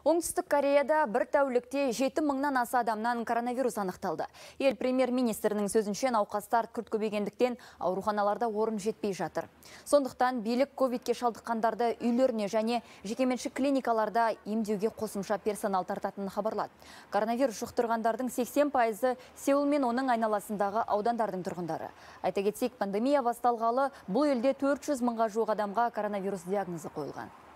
Оңтүстік Кореяда бір тәулікте 7 мыңнан аса адамнан коронавирус анықталды. Ел премьер-министрінің сөзінше науқастар күрт көбегендіктен ауруханаларда орын жетпей жатыр. Сондықтан билік ковидке шалдыққандарды үйлеріне және жекеменші клиникаларда емдеуге қосымша персонал тартатынын хабарлады. Коронавирус жұқтырғандардың 80%-ы Сеул мен оның айналасындағы аудандардың тұрғындары. Айта кетсек, пандемия басталғалы бұл елде 400 мыңға жуық адамға коронавирус диагнозы қойылған.